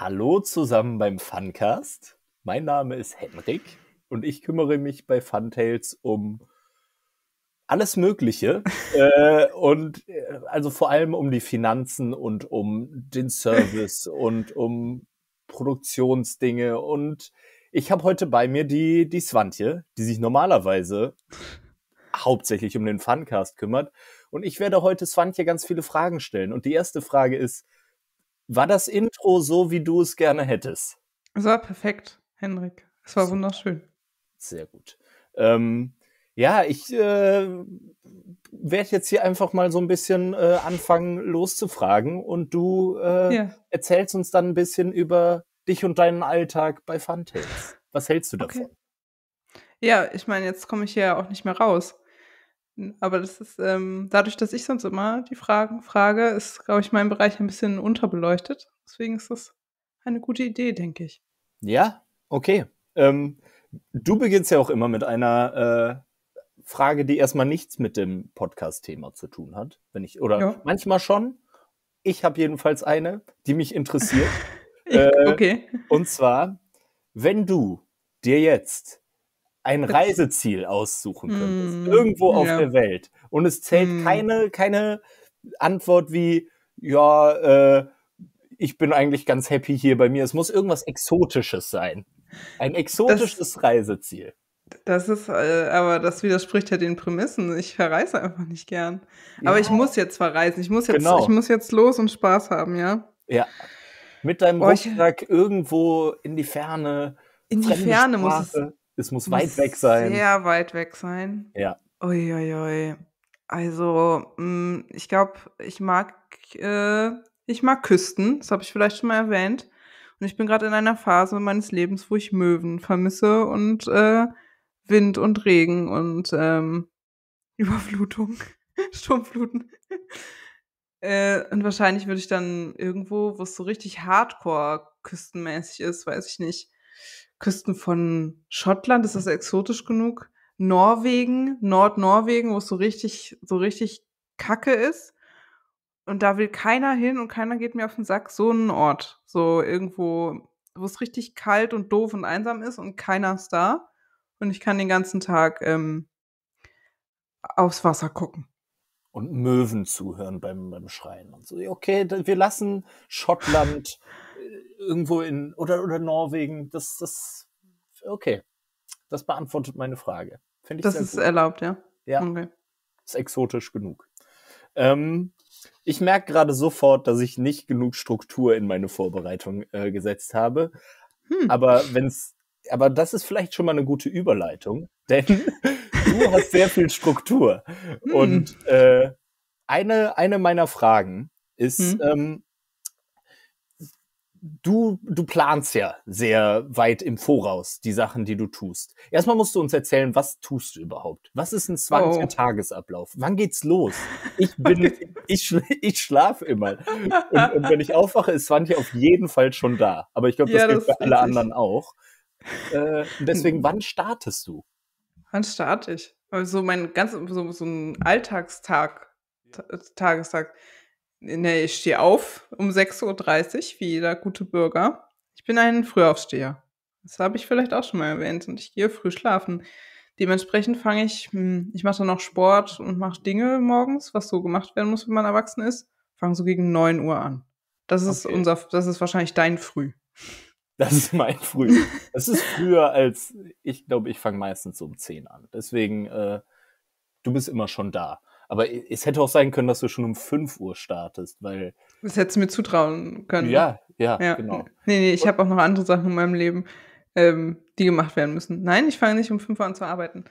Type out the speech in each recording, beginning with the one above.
Hallo zusammen beim Funcast. Mein Name ist Henrik und ich kümmere mich bei Funtails um alles Mögliche äh, und äh, also vor allem um die Finanzen und um den Service und um Produktionsdinge und ich habe heute bei mir die, die Swantje, die sich normalerweise hauptsächlich um den Funcast kümmert. Und ich werde heute Swantje ganz viele Fragen stellen. Und die erste Frage ist, war das Intro so, wie du es gerne hättest? Es war perfekt, Henrik. Es war Super. wunderschön. Sehr gut. Ähm, ja, ich äh, werde jetzt hier einfach mal so ein bisschen äh, anfangen loszufragen und du äh, ja. erzählst uns dann ein bisschen über dich und deinen Alltag bei Funtails. Was hältst du davon? Okay. Ja, ich meine, jetzt komme ich hier ja auch nicht mehr raus aber das ist, ähm, dadurch, dass ich sonst immer die Fragen frage, ist, glaube ich, mein Bereich ein bisschen unterbeleuchtet. Deswegen ist das eine gute Idee, denke ich. Ja, okay. Ähm, du beginnst ja auch immer mit einer äh, Frage, die erstmal nichts mit dem Podcast-Thema zu tun hat. Wenn ich, oder ja. manchmal schon. Ich habe jedenfalls eine, die mich interessiert. ich, äh, okay. Und zwar, wenn du dir jetzt ein Reiseziel aussuchen könntest, mm, irgendwo auf der Welt, und es zählt mm. keine, keine Antwort wie, ja, äh, ich bin eigentlich ganz happy hier bei mir. Es muss irgendwas Exotisches sein. Ein exotisches das, Reiseziel. Das ist, äh, aber das widerspricht ja den Prämissen. Ich verreise einfach nicht gern. Aber ich muss jetzt verreisen. Ich muss jetzt, genau. ich muss jetzt los und Spaß haben, ja? Ja. Mit deinem Rucksack irgendwo in die Ferne. In die Ferne Sprache. muss es es muss, muss weit weg sein. Sehr weit weg sein. Ja. Uiuiui. Also, mh, hm, ich glaube, ich mag, äh, ich mag Küsten. Das habe ich vielleicht schon mal erwähnt. Und ich bin gerade in einer Phase meines Lebens, wo ich Möwen vermisse und äh, Wind und Regen und ähm, Überflutung, Sturmfluten. äh, und wahrscheinlich würde ich dann irgendwo, wo es so richtig hardcore küstenmäßig ist, weiß ich nicht, Küsten von Schottland, ist das exotisch genug? Norwegen, Nordnorwegen, wo es so richtig, so richtig kacke ist. Und da will keiner hin und keiner geht mir auf den Sack. So einen Ort, so irgendwo, wo es richtig kalt und doof und einsam ist und keiner ist da. Und ich kann den ganzen Tag ähm, aufs Wasser gucken. Und Möwen zuhören beim, beim Schreien und so. Okay, wir lassen Schottland irgendwo in oder oder Norwegen. Das das okay. Das beantwortet meine Frage. Finde ich Das ist gut. erlaubt, ja. Ja. Okay. Ist exotisch genug. Ähm, ich merke gerade sofort, dass ich nicht genug Struktur in meine Vorbereitung äh, gesetzt habe. Hm. Aber wenn's, aber das ist vielleicht schon mal eine gute Überleitung, denn du hast sehr viel Struktur. Hm. Und äh, eine, eine meiner Fragen ist, hm. ähm, du, du planst ja sehr weit im Voraus die Sachen, die du tust. Erstmal musst du uns erzählen, was tust du überhaupt? Was ist ein zwanziger oh. Tagesablauf? Wann geht's los? Ich bin, ich, ich schlaf immer. Und, und, wenn ich aufwache, ist 20 auf jeden Fall schon da. Aber ich glaube, das, ja, das gilt für alle richtig. anderen auch. Äh, deswegen, hm. wann startest du? Wann starte ich? Also mein ganz, so, so ein Alltagstag, T Tagestag. Ne, ich stehe auf um 6.30 Uhr, wie jeder gute Bürger. Ich bin ein Frühaufsteher. Das habe ich vielleicht auch schon mal erwähnt. Und ich gehe früh schlafen. Dementsprechend fange ich, hm, ich mache dann noch Sport und mache Dinge morgens, was so gemacht werden muss, wenn man erwachsen ist. Fange so gegen 9 Uhr an. Das ist okay. unser, das ist wahrscheinlich dein Früh. Das ist mein Früh. Das ist früher als, ich glaube, ich fange meistens um 10 an. Deswegen, äh, du bist immer schon da. Aber es hätte auch sein können, dass du schon um 5 Uhr startest, weil. Das hättest du mir zutrauen können. Ja, ja, ja. genau. Nee, nee, ich habe auch noch andere Sachen in meinem Leben, ähm, die gemacht werden müssen. Nein, ich fange nicht um 5 Uhr an zu arbeiten.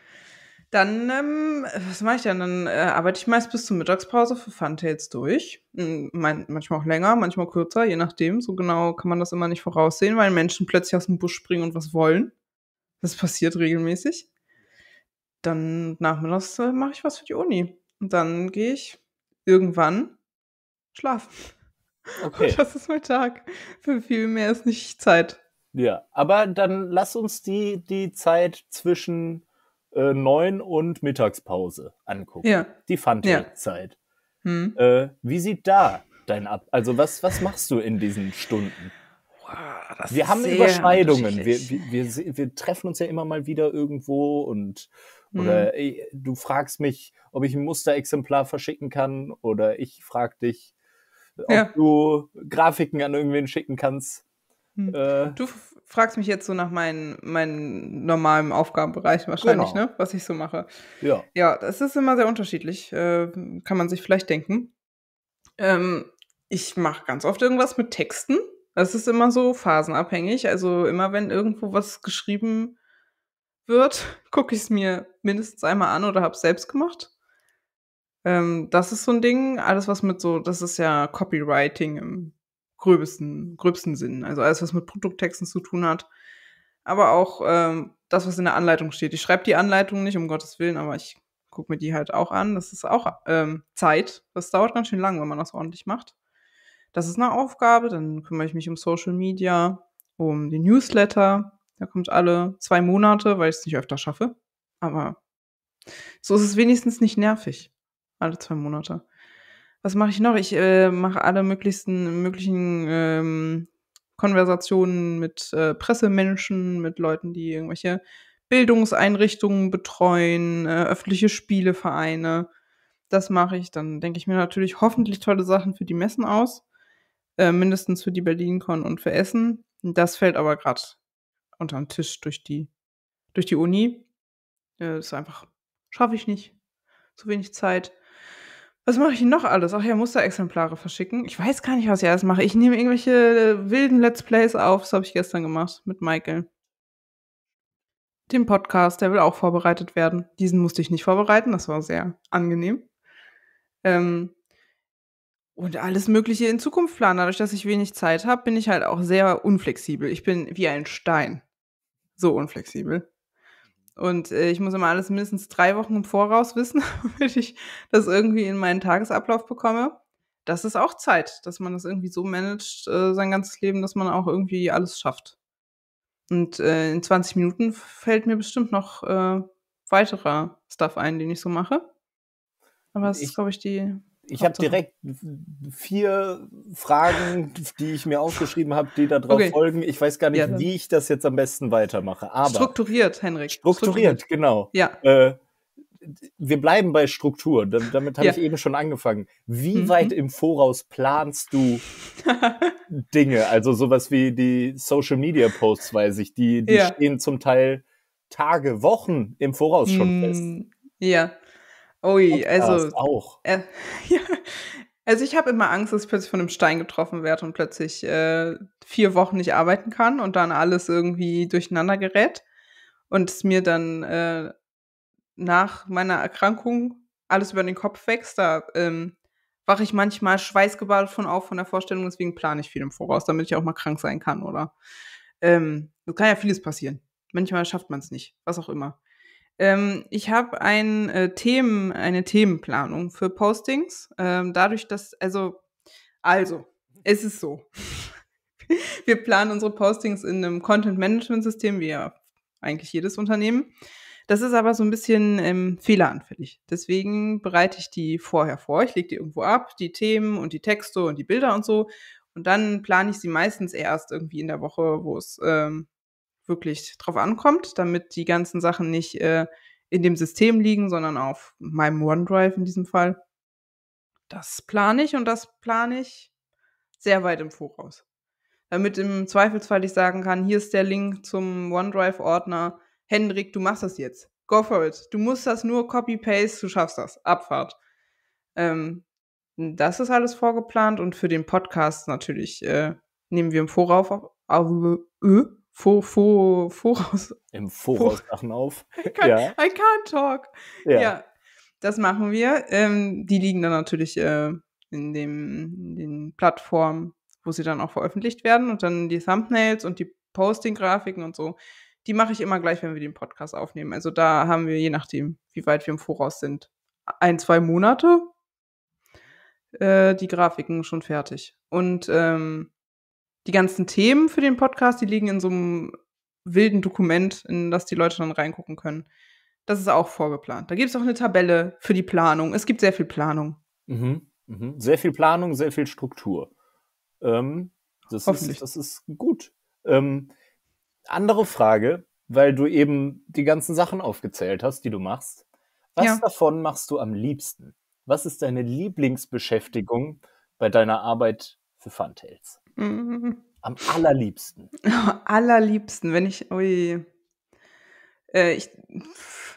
Dann, ähm, was mache ich denn? Dann äh, arbeite ich meist bis zur Mittagspause für Funtails durch. Man hm, manchmal auch länger, manchmal kürzer, je nachdem. So genau kann man das immer nicht voraussehen, weil Menschen plötzlich aus dem Busch springen und was wollen. Das passiert regelmäßig. Dann nachmittags äh, mache ich was für die Uni. Und dann gehe ich irgendwann schlafen. Okay. Und das ist mein Tag. Für viel mehr ist nicht Zeit. Ja, aber dann lass uns die, die Zeit zwischen äh, 9 und Mittagspause angucken. Ja. Die Fante-Zeit. Ja. Hm. Äh, wie sieht da dein Ab? Also was, was machst du in diesen Stunden? Wow, wir haben Überschneidungen. Wir, wir, wir, wir treffen uns ja immer mal wieder irgendwo und oder mhm. ich, du fragst mich, ob ich ein Musterexemplar verschicken kann. Oder ich frage dich, ob ja. du Grafiken an irgendwen schicken kannst. Mhm. Äh, du fragst mich jetzt so nach meinen, meinen normalen Aufgabenbereich wahrscheinlich, genau. ne? Was ich so mache. Ja. Ja, das ist immer sehr unterschiedlich. Äh, kann man sich vielleicht denken. Ähm, ich mache ganz oft irgendwas mit Texten. Das ist immer so phasenabhängig. Also immer, wenn irgendwo was geschrieben wird, gucke ich es mir mindestens einmal an oder habe es selbst gemacht. Ähm, das ist so ein Ding. Alles, was mit so, das ist ja Copywriting im gröbsten, gröbsten Sinn. Also alles, was mit Produkttexten zu tun hat. Aber auch ähm, das, was in der Anleitung steht. Ich schreibe die Anleitung nicht, um Gottes Willen, aber ich gucke mir die halt auch an. Das ist auch ähm, Zeit. Das dauert ganz schön lang, wenn man das ordentlich macht. Das ist eine Aufgabe. Dann kümmere ich mich um Social Media, um den Newsletter, der kommt alle zwei Monate, weil ich es nicht öfter schaffe. Aber so ist es wenigstens nicht nervig. Alle zwei Monate. Was mache ich noch? Ich äh, mache alle möglichsten, möglichen ähm, Konversationen mit äh, Pressemenschen, mit Leuten, die irgendwelche Bildungseinrichtungen betreuen, äh, öffentliche Spielevereine. Das mache ich. Dann denke ich mir natürlich hoffentlich tolle Sachen für die Messen aus. Äh, mindestens für die BerlinCon und für Essen. Das fällt aber gerade unterm Tisch durch die, durch die Uni. das äh, ist einfach, schaffe ich nicht. Zu wenig Zeit. Was mache ich noch alles? Ach ja, Musterexemplare verschicken. Ich weiß gar nicht, was ich alles mache. Ich nehme irgendwelche äh, wilden Let's Plays auf. Das habe ich gestern gemacht mit Michael. Den Podcast, der will auch vorbereitet werden. Diesen musste ich nicht vorbereiten. Das war sehr angenehm. Ähm, und alles Mögliche in Zukunft planen. Dadurch, dass ich wenig Zeit habe, bin ich halt auch sehr unflexibel. Ich bin wie ein Stein so unflexibel. Und äh, ich muss immer alles mindestens drei Wochen im Voraus wissen, damit ich das irgendwie in meinen Tagesablauf bekomme. Das ist auch Zeit, dass man das irgendwie so managt, äh, sein ganzes Leben, dass man auch irgendwie alles schafft. Und äh, in 20 Minuten fällt mir bestimmt noch äh, weiterer Stuff ein, den ich so mache. Aber das ist, glaube ich, die ich habe direkt vier Fragen, die ich mir aufgeschrieben habe, die darauf okay. folgen. Ich weiß gar nicht, ja, wie ich das jetzt am besten weitermache. Aber strukturiert, Henrik. Strukturiert, strukturiert. genau. Ja. Äh, wir bleiben bei Struktur. Damit habe ja. ich eben schon angefangen. Wie mhm. weit im Voraus planst du Dinge? Also sowas wie die Social Media Posts, weiß ich, die, die ja. stehen zum Teil Tage, Wochen im Voraus schon fest. Mm, ja. Ui, also. Auch. Äh, ja. Also ich habe immer Angst, dass ich plötzlich von einem Stein getroffen werde und plötzlich äh, vier Wochen nicht arbeiten kann und dann alles irgendwie durcheinander gerät und es mir dann äh, nach meiner Erkrankung alles über den Kopf wächst. Da ähm, wache ich manchmal schweißgebadet von auf von der Vorstellung, deswegen plane ich viel im Voraus, damit ich auch mal krank sein kann oder ähm, kann ja vieles passieren. Manchmal schafft man es nicht, was auch immer. Ähm, ich habe ein, äh, Themen, eine Themenplanung für Postings. Ähm, dadurch, dass, also, also, es ist so. wir planen unsere Postings in einem Content-Management-System, wie ja eigentlich jedes Unternehmen. Das ist aber so ein bisschen ähm, fehleranfällig. Deswegen bereite ich die vorher vor. Ich lege die irgendwo ab, die Themen und die Texte und die Bilder und so. Und dann plane ich sie meistens erst irgendwie in der Woche, wo es ähm, wirklich drauf ankommt, damit die ganzen Sachen nicht äh, in dem System liegen, sondern auf meinem OneDrive in diesem Fall. Das plane ich und das plane ich sehr weit im Voraus. Damit im Zweifelsfall ich sagen kann, hier ist der Link zum OneDrive-Ordner. Hendrik, du machst das jetzt. Go for it. Du musst das nur copy-paste, du schaffst das. Abfahrt. Ähm, das ist alles vorgeplant und für den Podcast natürlich äh, nehmen wir im Voraus auf, auf, auf, äh, vor, vor, voraus. Im Voraus Sachen auf. I can't, ja. I can't talk. Ja. ja. das machen wir. Ähm, die liegen dann natürlich äh, in, dem, in den Plattformen, wo sie dann auch veröffentlicht werden. Und dann die Thumbnails und die Posting-Grafiken und so. Die mache ich immer gleich, wenn wir den Podcast aufnehmen. Also da haben wir, je nachdem, wie weit wir im Voraus sind, ein, zwei Monate äh, die Grafiken schon fertig. Und ähm, die ganzen Themen für den Podcast, die liegen in so einem wilden Dokument, in das die Leute dann reingucken können. Das ist auch vorgeplant. Da gibt es auch eine Tabelle für die Planung. Es gibt sehr viel Planung. Mhm, mh. Sehr viel Planung, sehr viel Struktur. Ähm, das, ist, das ist gut. Ähm, andere Frage, weil du eben die ganzen Sachen aufgezählt hast, die du machst. Was ja. davon machst du am liebsten? Was ist deine Lieblingsbeschäftigung bei deiner Arbeit für Funtails? Mhm. Am allerliebsten. Allerliebsten, wenn ich, ui. Äh, ich,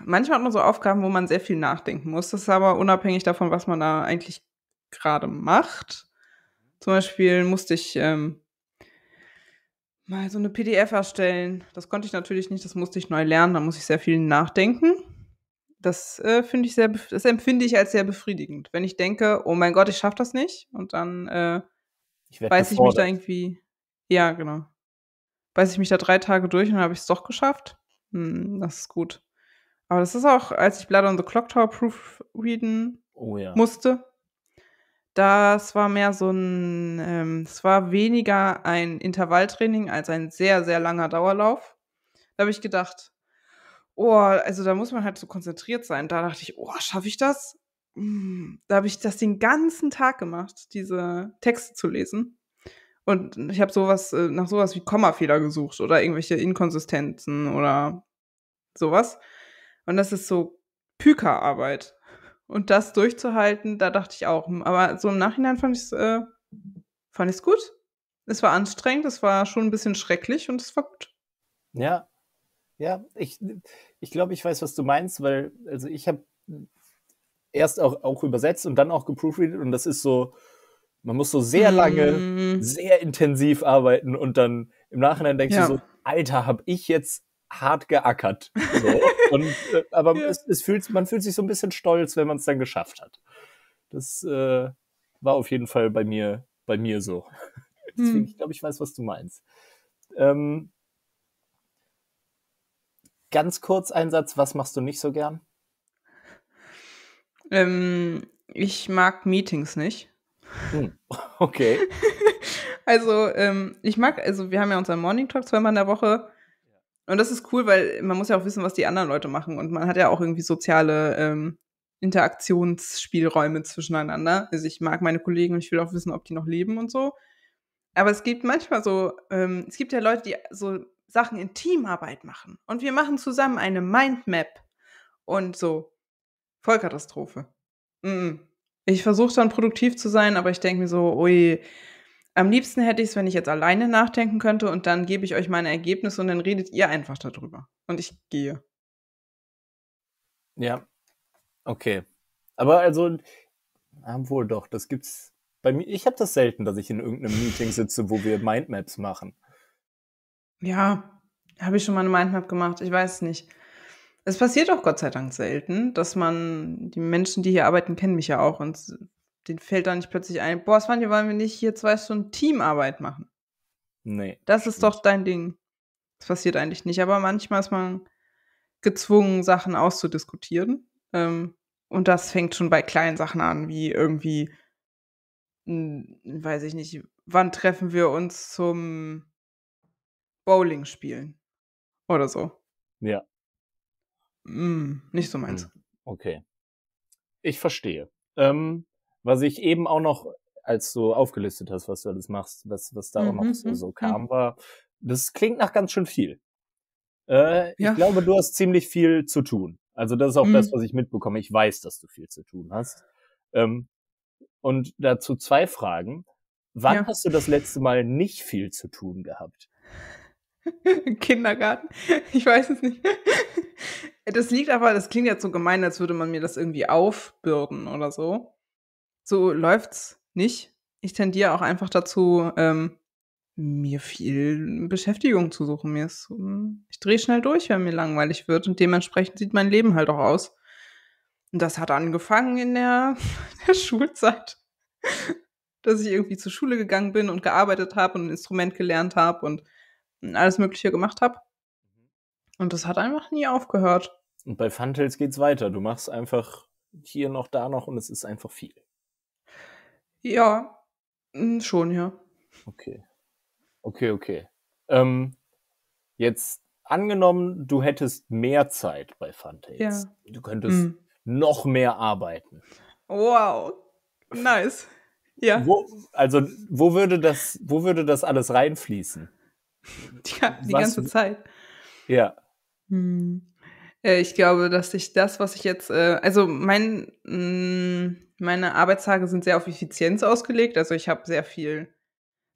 manchmal hat man so Aufgaben, wo man sehr viel nachdenken muss. Das ist aber unabhängig davon, was man da eigentlich gerade macht. Zum Beispiel musste ich ähm, mal so eine PDF erstellen. Das konnte ich natürlich nicht, das musste ich neu lernen, da muss ich sehr viel nachdenken. Das äh, finde ich sehr, das empfinde ich als sehr befriedigend, wenn ich denke, oh mein Gott, ich schaffe das nicht. Und dann äh, ich werde Weiß ich mich da irgendwie. Ja, genau. Weiß ich mich da drei Tage durch und habe ich es doch geschafft? Hm, das ist gut. Aber das ist auch, als ich Blood on the Clock Tower proofreaden oh, ja. musste, das war mehr so ein, ähm, es war weniger ein Intervalltraining als ein sehr, sehr langer Dauerlauf. Da habe ich gedacht, oh, also da muss man halt so konzentriert sein. Da dachte ich, oh, schaffe ich das? Mm, da habe ich das den ganzen Tag gemacht, diese Texte zu lesen. Und ich habe sowas, äh, nach sowas wie Kommafehler gesucht oder irgendwelche Inkonsistenzen oder sowas. Und das ist so Pyka-Arbeit. Und das durchzuhalten, da dachte ich auch. Hm, aber so im Nachhinein fand ich es äh, fand ich's gut. Es war anstrengend, es war schon ein bisschen schrecklich und es war gut. Ja, ja, ich, ich glaube, ich weiß, was du meinst, weil also ich habe erst auch, auch übersetzt und dann auch geproofreadet und das ist so, man muss so sehr lange, mm. sehr intensiv arbeiten und dann im Nachhinein denkst ja. du so, Alter, hab ich jetzt hart geackert. So. und, äh, aber ja. es, es, fühlt, man fühlt sich so ein bisschen stolz, wenn man es dann geschafft hat. Das äh, war auf jeden Fall bei mir, bei mir so. Deswegen, hm. ich glaube, ich weiß, was du meinst. Ähm, ganz kurz ein Satz, was machst du nicht so gern? Ähm, ich mag Meetings nicht. Hm. Okay. also, ähm, ich mag, also wir haben ja unseren Morning Talk zweimal in der Woche. Und das ist cool, weil man muss ja auch wissen, was die anderen Leute machen. Und man hat ja auch irgendwie soziale ähm, Interaktionsspielräume zwischeneinander. Also ich mag meine Kollegen und ich will auch wissen, ob die noch leben und so. Aber es gibt manchmal so, ähm, es gibt ja Leute, die so Sachen in Teamarbeit machen. Und wir machen zusammen eine Mindmap und so. Vollkatastrophe. Ich versuche dann produktiv zu sein, aber ich denke mir so, ui, am liebsten hätte ich es, wenn ich jetzt alleine nachdenken könnte und dann gebe ich euch meine Ergebnisse und dann redet ihr einfach darüber. Und ich gehe. Ja. Okay. Aber also, ja, wohl doch, das gibt's. Bei mir, ich habe das selten, dass ich in irgendeinem Meeting sitze, wo wir Mindmaps machen. Ja, habe ich schon mal eine Mindmap gemacht, ich weiß es nicht. Es passiert auch Gott sei Dank selten, dass man, die Menschen, die hier arbeiten, kennen mich ja auch und denen fällt dann nicht plötzlich ein, boah, Svanja, wollen wir nicht hier zwei Stunden Teamarbeit machen? Nee. Das ist doch dein Ding. Das passiert eigentlich nicht, aber manchmal ist man gezwungen, Sachen auszudiskutieren. Ähm, und das fängt schon bei kleinen Sachen an, wie irgendwie, weiß ich nicht, wann treffen wir uns zum Bowling spielen oder so. Ja. Mm, nicht so meins. Hm, okay. Ich verstehe. Ähm, was ich eben auch noch, als du aufgelistet hast, was du alles machst, was, was da mhm, auch noch so, mhm, so mhm. kam, war, das klingt nach ganz schön viel. Äh, ja. Ich glaube, du hast ziemlich viel zu tun. Also das ist auch mhm. das, was ich mitbekomme. Ich weiß, dass du viel zu tun hast. Ähm, und dazu zwei Fragen. Wann ja. hast du das letzte Mal nicht viel zu tun gehabt? Kindergarten. Ich weiß es nicht. Das liegt aber, das klingt jetzt so gemein, als würde man mir das irgendwie aufbürden oder so. So läuft's nicht. Ich tendiere auch einfach dazu, ähm, mir viel Beschäftigung zu suchen. Mir ist, hm, ich drehe schnell durch, wenn mir langweilig wird. Und dementsprechend sieht mein Leben halt auch aus. Und das hat angefangen in der, der Schulzeit, dass ich irgendwie zur Schule gegangen bin und gearbeitet habe und ein Instrument gelernt habe und hm, alles Mögliche gemacht habe. Und das hat einfach nie aufgehört. Und bei Funtails geht's weiter. Du machst einfach hier noch, da noch und es ist einfach viel. Ja, hm, schon, ja. Okay. Okay, okay. Ähm, jetzt angenommen, du hättest mehr Zeit bei Funtails. Ja. Du könntest mhm. noch mehr arbeiten. Wow. Nice. Ja. Wo, also, wo würde das, wo würde das alles reinfließen? Die, die ganze Zeit. Ja. Hm. Äh, ich glaube, dass ich das, was ich jetzt, äh, also mein, hm, meine Arbeitstage sind sehr auf Effizienz ausgelegt. Also ich habe sehr viel,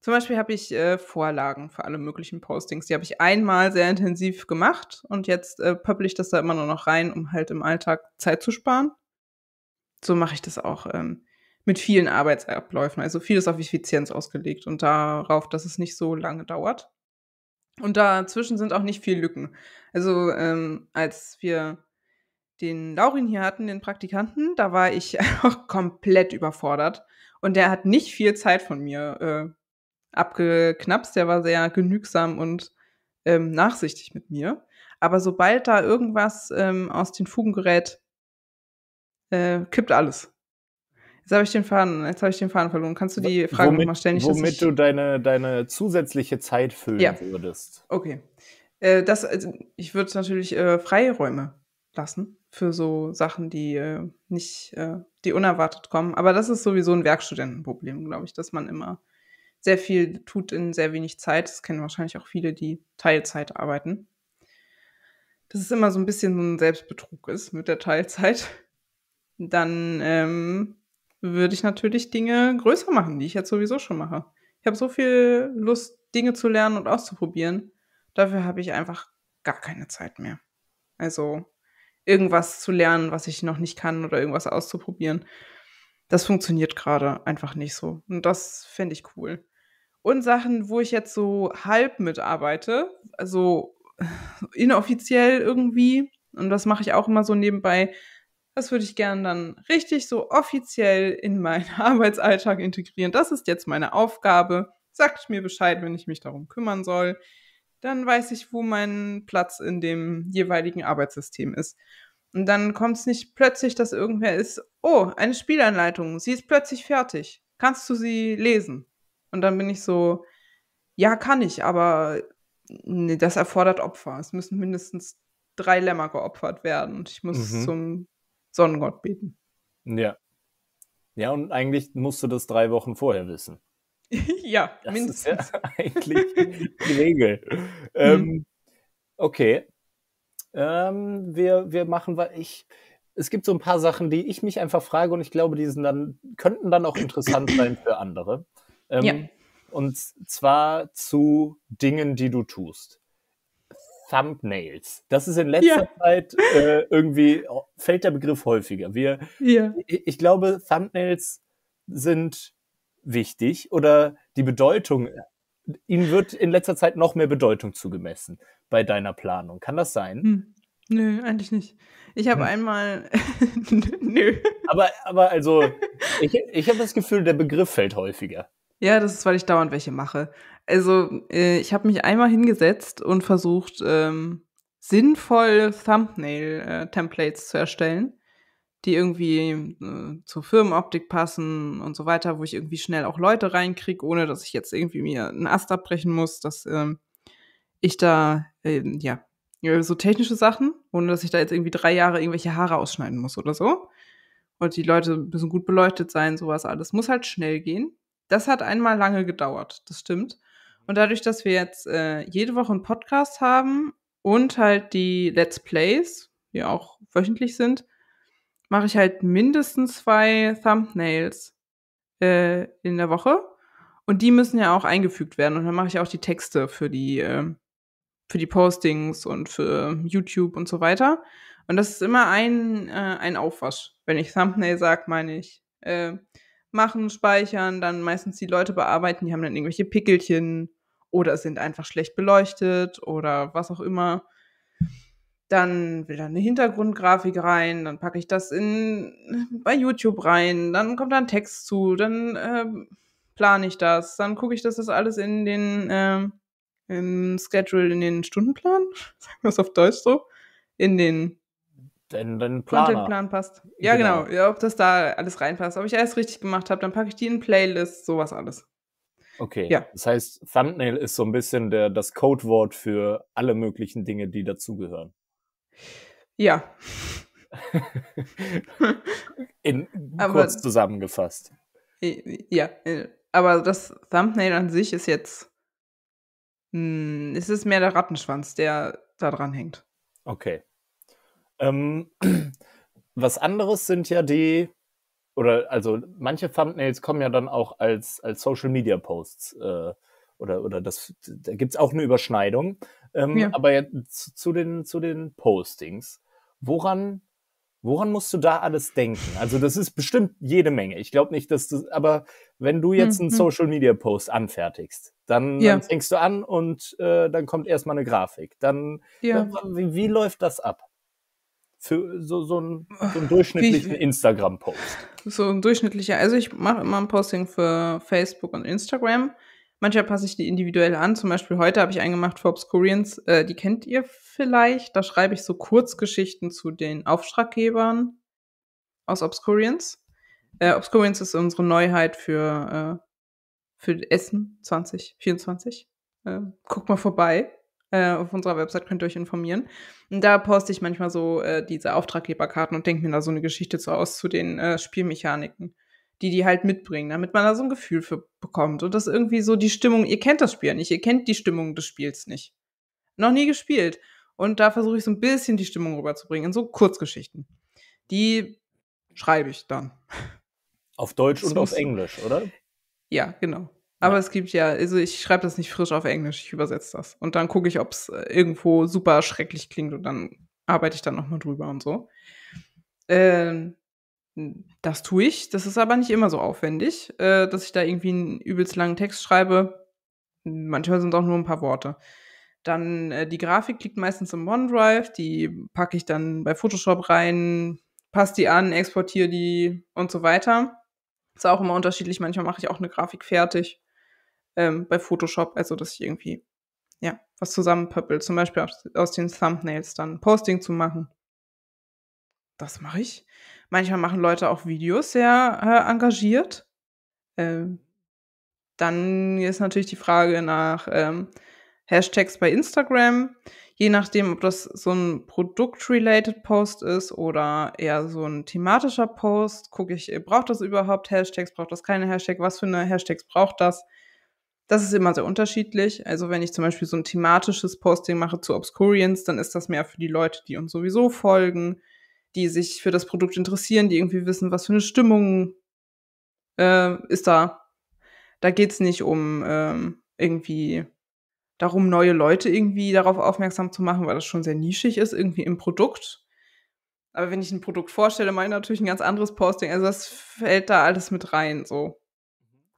zum Beispiel habe ich äh, Vorlagen für alle möglichen Postings. Die habe ich einmal sehr intensiv gemacht und jetzt pöpple ich das da immer nur noch rein, um halt im Alltag Zeit zu sparen. So mache ich das auch ähm, mit vielen Arbeitsabläufen. Also vieles auf Effizienz ausgelegt und darauf, dass es nicht so lange dauert. Und dazwischen sind auch nicht viel Lücken. Also ähm, als wir den Laurin hier hatten, den Praktikanten, da war ich auch komplett überfordert. Und der hat nicht viel Zeit von mir äh, abgeknapst. Der war sehr genügsam und ähm, nachsichtig mit mir. Aber sobald da irgendwas ähm, aus den Fugen gerät, äh, kippt alles. Jetzt habe ich den Faden, jetzt habe ich den Faden verloren. Kannst du die Frage nochmal stellen? Ich, womit ich... du deine, deine zusätzliche Zeit füllen ja. würdest. Okay. Äh, das, also ich würde natürlich äh, Freiräume lassen für so Sachen, die äh, nicht, äh, die unerwartet kommen. Aber das ist sowieso ein Werkstudentenproblem, glaube ich, dass man immer sehr viel tut in sehr wenig Zeit. Das kennen wahrscheinlich auch viele, die Teilzeit arbeiten. Dass es immer so ein bisschen so ein Selbstbetrug ist mit der Teilzeit. Dann ähm, würde ich natürlich Dinge größer machen, die ich jetzt sowieso schon mache. Ich habe so viel Lust, Dinge zu lernen und auszuprobieren. Dafür habe ich einfach gar keine Zeit mehr. Also irgendwas zu lernen, was ich noch nicht kann oder irgendwas auszuprobieren. Das funktioniert gerade einfach nicht so. Und das fände ich cool. Und Sachen, wo ich jetzt so halb mitarbeite, also äh, inoffiziell irgendwie, und das mache ich auch immer so nebenbei, das würde ich gerne dann richtig so offiziell in meinen Arbeitsalltag integrieren. Das ist jetzt meine Aufgabe. Sagt mir Bescheid, wenn ich mich darum kümmern soll. Dann weiß ich, wo mein Platz in dem jeweiligen Arbeitssystem ist. Und dann kommt es nicht plötzlich, dass irgendwer ist, oh, eine Spielanleitung, sie ist plötzlich fertig. Kannst du sie lesen? Und dann bin ich so, ja, kann ich, aber nee, das erfordert Opfer. Es müssen mindestens drei Lämmer geopfert werden. Und ich muss mhm. zum Sonnengott beten. Ja. Ja, und eigentlich musst du das drei Wochen vorher wissen. ja, das mindestens. Ist ja eigentlich die Regel. ähm, mhm. okay. Ähm, wir, wir machen, weil ich, es gibt so ein paar Sachen, die ich mich einfach frage und ich glaube, die sind dann, könnten dann auch interessant sein für andere. Ähm, ja. Und zwar zu Dingen, die du tust. Thumbnails. Das ist in letzter ja. Zeit äh, irgendwie, oh, fällt der Begriff häufiger. Wir, ja. ich, ich glaube, Thumbnails sind wichtig oder die Bedeutung, äh, ihnen wird in letzter Zeit noch mehr Bedeutung zugemessen bei deiner Planung. Kann das sein? Hm. Nö, eigentlich nicht. Ich habe hm. einmal. Nö. Aber, aber also, ich, ich habe das Gefühl, der Begriff fällt häufiger. Ja, das ist, weil ich dauernd welche mache. Also, äh, ich habe mich einmal hingesetzt und versucht, ähm, sinnvolle Thumbnail-Templates äh, zu erstellen, die irgendwie äh, zur Firmenoptik passen und so weiter, wo ich irgendwie schnell auch Leute reinkriege, ohne dass ich jetzt irgendwie mir einen Ast abbrechen muss, dass ähm, ich da, ähm, äh, ja, so technische Sachen, ohne dass ich da jetzt irgendwie drei Jahre irgendwelche Haare ausschneiden muss oder so. Und die Leute müssen gut beleuchtet sein, sowas alles. Muss halt schnell gehen das hat einmal lange gedauert, das stimmt. Und dadurch, dass wir jetzt äh, jede Woche einen Podcast haben und halt die Let's Plays, die auch wöchentlich sind, mache ich halt mindestens zwei Thumbnails äh, in der Woche. Und die müssen ja auch eingefügt werden. Und dann mache ich auch die Texte für die, äh, für die Postings und für YouTube und so weiter. Und das ist immer ein, äh, ein Aufwasch. Wenn ich Thumbnail sage, meine ich äh, machen, speichern, dann meistens die Leute bearbeiten, die haben dann irgendwelche Pickelchen oder sind einfach schlecht beleuchtet oder was auch immer. Dann will da eine Hintergrundgrafik rein, dann packe ich das in bei YouTube rein, dann kommt da ein Text zu, dann äh, plane ich das, dann gucke ich, dass das alles in den äh, im Schedule, in den Stundenplan, sagen wir es auf Deutsch so, in den dein, dein Contentplan passt. Ja, genau. genau. Ja, ob das da alles reinpasst. Ob ich alles richtig gemacht habe, dann packe ich die in Playlist, sowas alles. Okay. Ja. Das heißt, Thumbnail ist so ein bisschen der, das Codewort für alle möglichen Dinge, die dazugehören. Ja. in, aber, kurz zusammengefasst. Ja, äh, aber das Thumbnail an sich ist jetzt. Mh, hm, es ist mehr der Rattenschwanz, der da dran hängt. Okay. Ähm, was anderes sind ja die, oder also manche Thumbnails kommen ja dann auch als, als Social Media Posts äh, oder, oder das, da gibt es auch eine Überschneidung. Ähm, ja. Aber ja, zu, den, zu den Postings, woran, woran musst du da alles denken? Also, das ist bestimmt jede Menge. Ich glaube nicht, dass du, aber wenn du jetzt mhm. einen Social Media Post anfertigst, dann, ja. dann fängst du an und äh, dann kommt erstmal eine Grafik. Dann, dann wie, wie läuft das ab? für so, so, einen, so einen durchschnittlichen Instagram-Post? So ein durchschnittlicher, also ich mache immer ein Posting für Facebook und Instagram. Manchmal passe ich die individuell an. Zum Beispiel heute habe ich eingemacht Forbes Koreans, äh, die kennt ihr vielleicht. Da schreibe ich so Kurzgeschichten zu den Auftraggebern aus Obscurians. Äh, Obscurians ist unsere Neuheit für, äh, für Essen 2024. Äh, guck mal vorbei. Äh, auf unserer Website könnt ihr euch informieren. Und da poste ich manchmal so äh, diese Auftraggeberkarten und denke mir da so eine Geschichte zu aus zu den äh, Spielmechaniken, die die halt mitbringen, damit man da so ein Gefühl für bekommt. Und das irgendwie so die Stimmung, ihr kennt das Spiel nicht, ihr kennt die Stimmung des Spiels nicht. Noch nie gespielt. Und da versuche ich so ein bisschen die Stimmung rüberzubringen in so Kurzgeschichten. Die schreibe ich dann. Auf Deutsch und auf Englisch, oder? Ja, genau. Aber es gibt ja, also ich schreibe das nicht frisch auf Englisch, ich übersetze das. Und dann gucke ich, ob es äh, irgendwo super schrecklich klingt und dann arbeite ich dann nochmal drüber und so. Ähm, das tue ich. Das ist aber nicht immer so aufwendig, äh, dass ich da irgendwie einen übelst langen Text schreibe. Manchmal sind es auch nur ein paar Worte. Dann äh, die Grafik liegt meistens im OneDrive, die packe ich dann bei Photoshop rein, passe die an, exportiere die und so weiter. Ist auch immer unterschiedlich. Manchmal mache ich auch eine Grafik fertig ähm, bei Photoshop, also dass ich irgendwie ja, was zusammenpöppel, zum Beispiel aus, aus den Thumbnails dann Posting zu machen. Das mache ich. Manchmal machen Leute auch Videos sehr äh, engagiert. Ähm, dann ist natürlich die Frage nach ähm, Hashtags bei Instagram. Je nachdem, ob das so ein Produkt-related Post ist oder eher so ein thematischer Post, gucke ich, äh, braucht das überhaupt Hashtags, braucht das keine Hashtags, was für eine Hashtags braucht das? Das ist immer sehr unterschiedlich. Also wenn ich zum Beispiel so ein thematisches Posting mache zu Obscurians, dann ist das mehr für die Leute, die uns sowieso folgen, die sich für das Produkt interessieren, die irgendwie wissen, was für eine Stimmung äh, ist da. Da geht's nicht um ähm, irgendwie darum, neue Leute irgendwie darauf aufmerksam zu machen, weil das schon sehr nischig ist, irgendwie im Produkt. Aber wenn ich ein Produkt vorstelle, meine ich natürlich ein ganz anderes Posting. Also das fällt da alles mit rein, so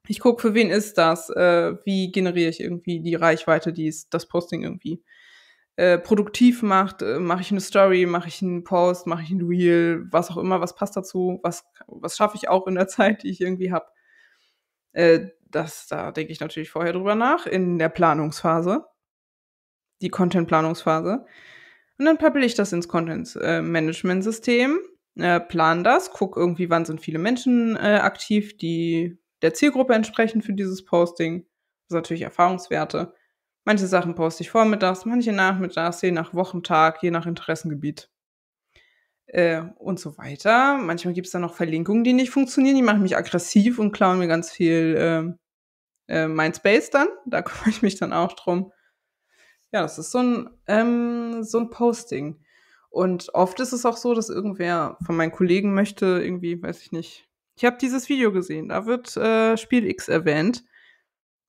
ich gucke, für wen ist das? Äh, wie generiere ich irgendwie die Reichweite, die das Posting irgendwie äh, produktiv macht? Äh, mache ich eine Story, mache ich einen Post, mache ich ein Reel, was auch immer, was passt dazu, was, was schaffe ich auch in der Zeit, die ich irgendwie habe. Äh, das, da denke ich natürlich vorher drüber nach, in der Planungsphase, die Content-Planungsphase. Und dann pappel ich das ins Content-Management-System, äh, plan das, guck irgendwie, wann sind viele Menschen äh, aktiv, die der Zielgruppe entsprechend für dieses Posting. Das ist natürlich Erfahrungswerte. Manche Sachen poste ich vormittags, manche nachmittags, je nach Wochentag, je nach Interessengebiet. Äh, und so weiter. Manchmal gibt es da noch Verlinkungen, die nicht funktionieren. Die machen mich aggressiv und klauen mir ganz viel ähm, äh, äh, mein dann. Da kümmere ich mich dann auch drum. Ja, das ist so ein, ähm, so ein Posting. Und oft ist es auch so, dass irgendwer von meinen Kollegen möchte irgendwie, weiß ich nicht, ich habe dieses Video gesehen, da wird äh, Spiel X erwähnt.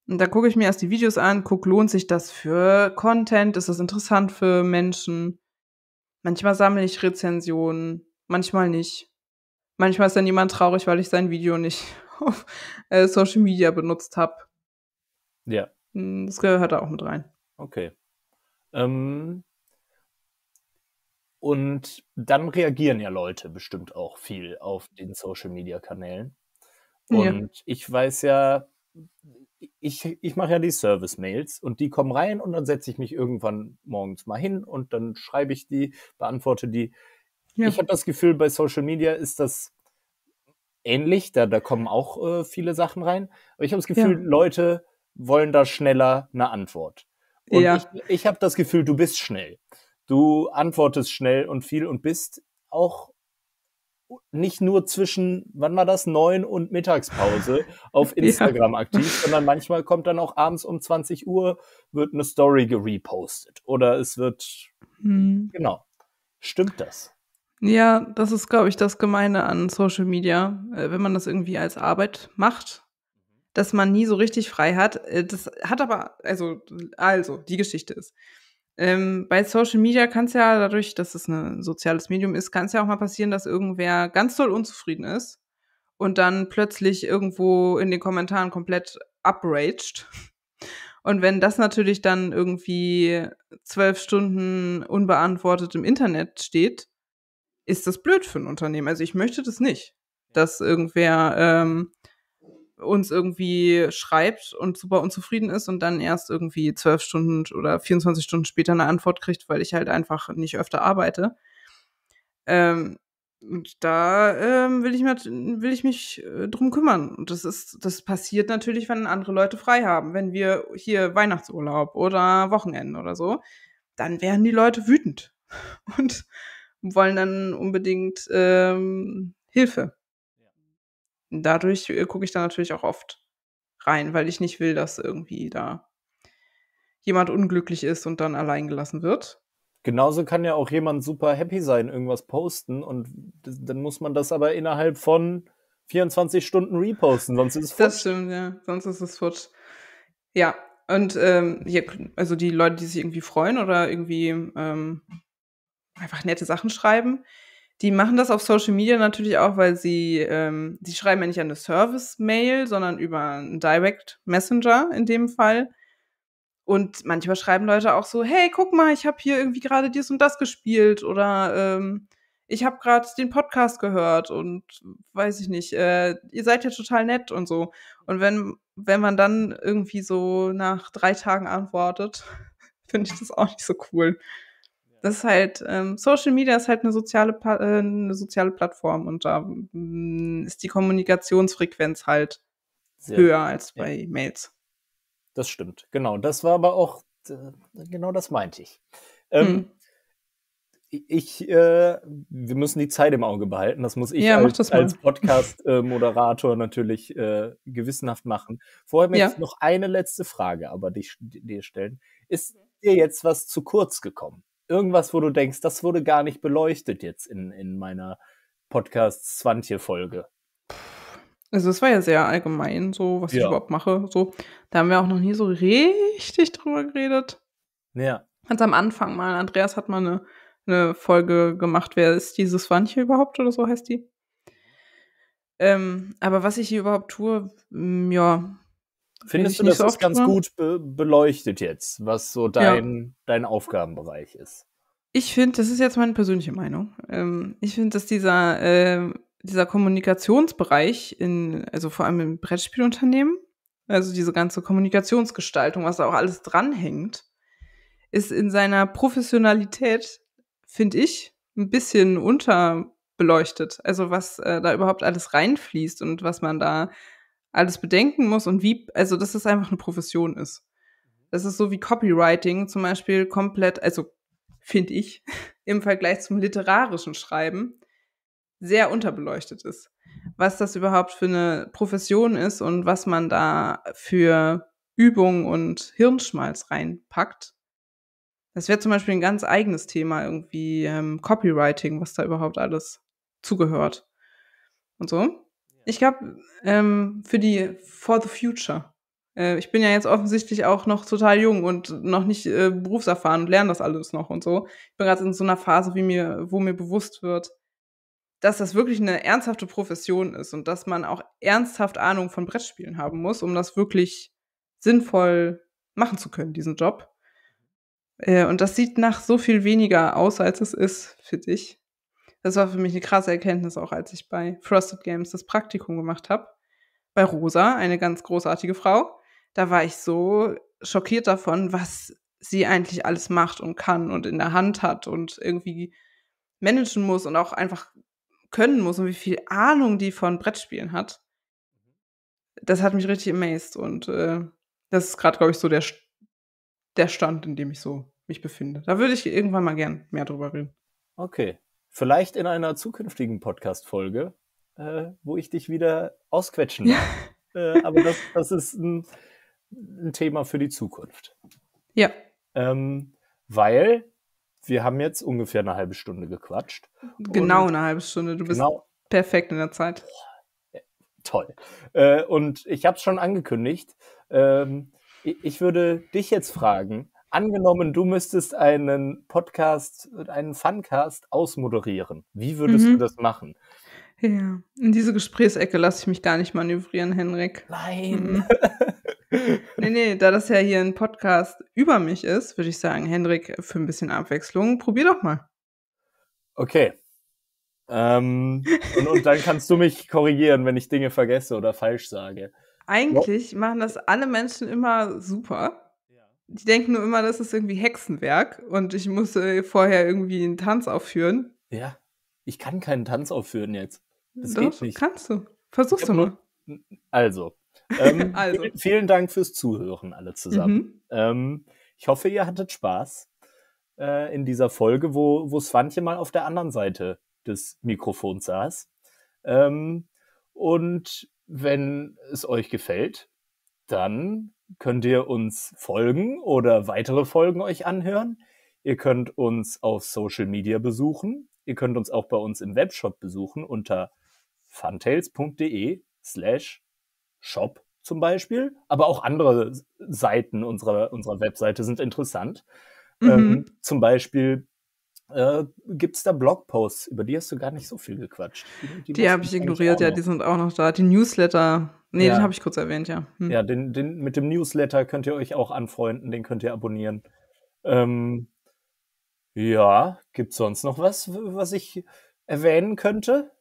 Und da gucke ich mir erst die Videos an, gucke, lohnt sich das für Content, ist das interessant für Menschen? Manchmal sammle ich Rezensionen, manchmal nicht. Manchmal ist dann jemand traurig, weil ich sein Video nicht auf äh, Social Media benutzt habe. Ja. Hm, das gehört da auch mit rein. Okay. Ähm, und dann reagieren ja Leute bestimmt auch viel auf den Social-Media-Kanälen. Und ja. ich weiß ja, ich, ich mache ja die Service-Mails und die kommen rein und dann setze ich mich irgendwann morgens mal hin und dann schreibe ich die, beantworte die. Ja. Ich habe das Gefühl, bei Social Media ist das ähnlich, da, da kommen auch äh, viele Sachen rein. Aber ich habe das Gefühl, ja. Leute wollen da schneller eine Antwort. Und ja. ich, ich habe das Gefühl, du bist schnell. Du antwortest schnell und viel und bist auch nicht nur zwischen, wann war das, neun und Mittagspause auf Instagram ja. aktiv, sondern manchmal kommt dann auch abends um 20 Uhr, wird eine Story gerepostet oder es wird, hm. genau. Stimmt das? Ja, das ist, glaube ich, das Gemeine an Social Media, äh, wenn man das irgendwie als Arbeit macht, dass man nie so richtig frei hat. Äh, das hat aber, also, also, die Geschichte ist. Ähm, bei Social Media kann es ja dadurch, dass es ein soziales Medium ist, kann es ja auch mal passieren, dass irgendwer ganz doll unzufrieden ist und dann plötzlich irgendwo in den Kommentaren komplett upraged. Und wenn das natürlich dann irgendwie zwölf Stunden unbeantwortet im Internet steht, ist das blöd für ein Unternehmen. Also ich möchte das nicht, dass irgendwer ähm, uns irgendwie schreibt und super unzufrieden ist und dann erst irgendwie zwölf Stunden oder 24 Stunden später eine Antwort kriegt, weil ich halt einfach nicht öfter arbeite. Ähm, und da ähm, will, ich mit, will ich mich äh, drum kümmern. Und das ist, das passiert natürlich, wenn andere Leute frei haben. Wenn wir hier Weihnachtsurlaub oder Wochenende oder so, dann werden die Leute wütend und wollen dann unbedingt ähm, Hilfe dadurch äh, gucke ich da natürlich auch oft rein, weil ich nicht will, dass irgendwie da jemand unglücklich ist und dann allein gelassen wird. Genauso kann ja auch jemand super happy sein, irgendwas posten und dann muss man das aber innerhalb von 24 Stunden reposten, sonst ist es futsch. Das stimmt, ja, sonst ist es futsch. Ja, und ähm, hier, also die Leute, die sich irgendwie freuen oder irgendwie ähm, einfach nette Sachen schreiben, die machen das auf Social Media natürlich auch, weil sie, ähm, sie schreiben ja nicht eine Service-Mail, sondern über einen Direct Messenger in dem Fall. Und manchmal schreiben Leute auch so, hey, guck mal, ich habe hier irgendwie gerade dies und das gespielt oder ähm, ich habe gerade den Podcast gehört und weiß ich nicht, äh, ihr seid ja total nett und so. Und wenn, wenn man dann irgendwie so nach drei Tagen antwortet, finde ich das auch nicht so cool. Das ist halt, ähm, Social Media ist halt eine soziale, äh, eine soziale Plattform und da mh, mm, ist die Kommunikationsfrequenz halt Sehr höher als bei Mails. Das stimmt, genau. Das war aber auch, äh, genau das meinte ich. Ähm, hm ich, äh, wir müssen die Zeit im Auge behalten. Das muss ich ja, als, als Podcast-Moderator äh, natürlich äh, gewissenhaft machen. Vorher möchte ja. ich noch eine letzte Frage aber dich, dir stellen. Ist dir jetzt was zu kurz gekommen? irgendwas, wo du denkst, das wurde gar nicht beleuchtet jetzt in, in meiner Podcast 20 Folge? Also es war ja sehr allgemein, so was ja. ich überhaupt mache. So, da haben wir auch noch nie so richtig drüber geredet. Ja. Ganz am Anfang mal. Andreas hat mal eine, eine Folge gemacht. Wer ist dieses Wanche überhaupt oder so heißt die? Ähm, aber was ich hier überhaupt tue, ja, Findest du, das so ist ganz drüber? gut be beleuchtet jetzt, was so dein, ja. dein Aufgabenbereich ist? Ich finde, das ist jetzt meine persönliche Meinung. Ähm, ich finde, dass dieser, äh, dieser Kommunikationsbereich, in, also vor allem im Brettspielunternehmen, also diese ganze Kommunikationsgestaltung, was da auch alles dranhängt, ist in seiner Professionalität, finde ich, ein bisschen unterbeleuchtet. Also was äh, da überhaupt alles reinfließt und was man da alles bedenken muss und wie, also dass es einfach eine Profession ist. Das ist so wie Copywriting zum Beispiel komplett, also finde ich, im Vergleich zum literarischen Schreiben sehr unterbeleuchtet ist. Was das überhaupt für eine Profession ist und was man da für Übung und Hirnschmalz reinpackt. Das wäre zum Beispiel ein ganz eigenes Thema, irgendwie ähm, Copywriting, was da überhaupt alles zugehört. Und so. Ich glaube, ähm, für die For the Future. Äh, ich bin ja jetzt offensichtlich auch noch total jung und noch nicht äh, berufserfahren und lerne das alles noch und so. Ich bin gerade in so einer Phase, wie mir, wo mir bewusst wird, dass das wirklich eine ernsthafte Profession ist und dass man auch ernsthaft Ahnung von Brettspielen haben muss, um das wirklich sinnvoll machen zu können, diesen Job. Äh, und das sieht nach so viel weniger aus, als es ist, für dich. Das war für mich eine krasse Erkenntnis, auch als ich bei Frosted Games das Praktikum gemacht habe. Bei Rosa, eine ganz großartige Frau. Da war ich so schockiert davon, was sie eigentlich alles macht und kann und in der Hand hat und irgendwie managen muss und auch einfach können muss und wie viel Ahnung die von Brettspielen hat. Das hat mich richtig amazed und äh, das ist gerade, glaube ich, so der, der Stand, in dem ich so mich befinde. Da würde ich irgendwann mal gern mehr drüber reden. Okay, Vielleicht in einer zukünftigen Podcast-Folge, äh, wo ich dich wieder ausquetschen ja. äh, aber das, das ist ein, ein, Thema für die Zukunft. Ja. Ähm, weil wir haben jetzt ungefähr eine halbe Stunde gequatscht. Genau eine halbe Stunde. Du bist genau. perfekt in der Zeit. Toll. Äh, und ich habe es schon angekündigt. Ähm, ich würde dich jetzt fragen, angenommen, du müsstest einen Podcast, einen Funcast ausmoderieren. Wie würdest mhm. du das machen? Ja, in diese Gesprächsecke lasse ich mich gar nicht manövrieren, Henrik. Nein. Mhm. nee, nee, da das ja hier ein Podcast über mich ist, würde ich sagen, Henrik, für ein bisschen Abwechslung, probier doch mal. Okay. Ähm, und, und dann kannst du mich korrigieren, wenn ich Dinge vergesse oder falsch sage. Eigentlich machen das alle Menschen immer super die denken nur immer, das ist irgendwie Hexenwerk und ich muss äh, vorher irgendwie einen Tanz aufführen. Ja, ich kann keinen Tanz aufführen jetzt. Das Doch, geht nicht. kannst du. Versuch's doch mal. Nur, also, ähm, also. Vielen, vielen Dank fürs Zuhören alle zusammen. Mhm. Ähm, ich hoffe, ihr hattet Spaß äh, in dieser Folge, wo, wo Swantje mal auf der anderen Seite des Mikrofons saß. Ähm, und wenn es euch gefällt, dann könnt ihr uns folgen oder weitere Folgen euch anhören. Ihr könnt uns auf Social Media besuchen. Ihr könnt uns auch bei uns im Webshop besuchen unter funtails.de slash shop zum Beispiel. Aber auch andere Seiten unserer, unserer Webseite sind interessant. Mhm. Ähm, zum Beispiel äh, gibt es da Blogposts. Über die hast du gar nicht so viel gequatscht. Die, die, die habe ich ignoriert, ja, die sind auch noch da. Die Newsletter, nee, ja. den habe ich kurz erwähnt, ja. Hm. Ja, den, den, mit dem Newsletter könnt ihr euch auch anfreunden, den könnt ihr abonnieren. Ähm, ja, gibt sonst noch was, was ich erwähnen könnte?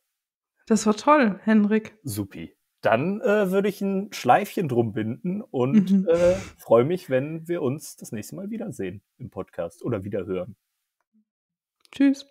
Das war toll, Henrik. Supi. Dann äh, würde ich ein Schleifchen drum binden und mhm. äh, freue mich, wenn wir uns das nächste Mal wiedersehen im Podcast oder wiederhören. Tschüss.